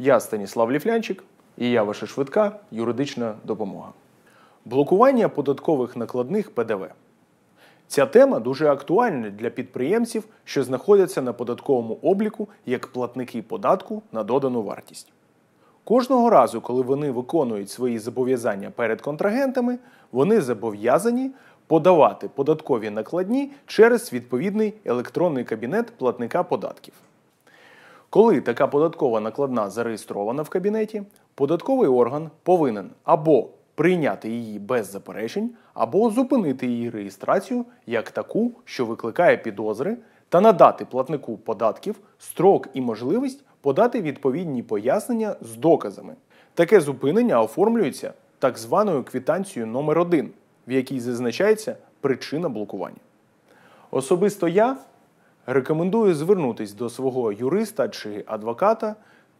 Я Станіслав Ліфлянчик і я ваша швидка юридична допомога. Блокування податкових накладних ПДВ. Ця тема дуже актуальна для підприємців, що знаходяться на податковому обліку як платники податку на додану вартість. Кожного разу, коли вони виконують свої зобов'язання перед контрагентами, вони зобов'язані подавати податкові накладні через відповідний електронний кабінет платника податків. Коли така податкова накладна зареєстрована в кабінеті, податковий орган повинен або прийняти її без заперечень, або зупинити її реєстрацію як таку, що викликає підозри, та надати платнику податків строк і можливість подати відповідні пояснення з доказами. Таке зупинення оформлюється так званою квітанцією номер 1 в якій зазначається причина блокування. Особисто я рекомендую звернутись до свого юриста чи адвоката,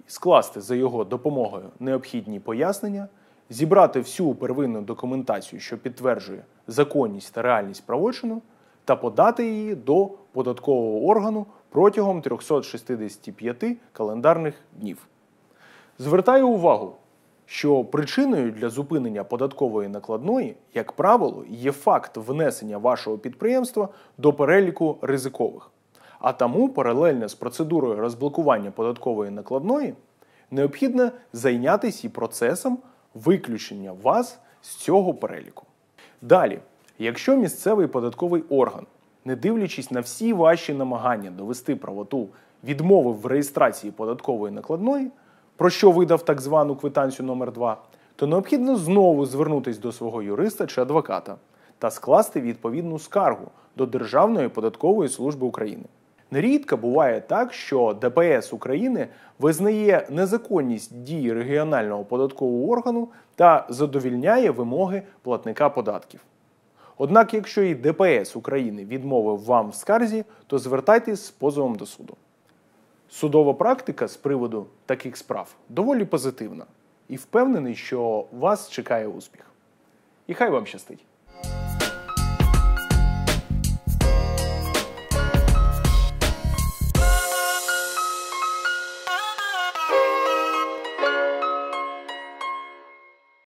скласти за його допомогою необхідні пояснення, зібрати всю первинну документацію, що підтверджує законність та реальність правочину, та подати її до податкового органу протягом 365 календарних днів. Звертаю увагу, що причиною для зупинення податкової накладної, як правило, є факт внесення вашого підприємства до переліку ризикових. А тому паралельно з процедурою розблокування податкової накладної необхідно зайнятися і процесом виключення вас з цього переліку. Далі, якщо місцевий податковий орган, не дивлячись на всі ваші намагання довести правоту відмови в реєстрації податкової накладної, про що видав так звану квитанцію номер 2 то необхідно знову звернутися до свого юриста чи адвоката та скласти відповідну скаргу до Державної податкової служби України. Нерідко буває так, що ДПС України визнає незаконність дій регіонального податкового органу та задовільняє вимоги платника податків. Однак, якщо і ДПС України відмовив вам в скарзі, то звертайтесь з позовом до суду. Судова практика з приводу таких справ доволі позитивна і впевнений, що вас чекає успіх. І хай вам щастить!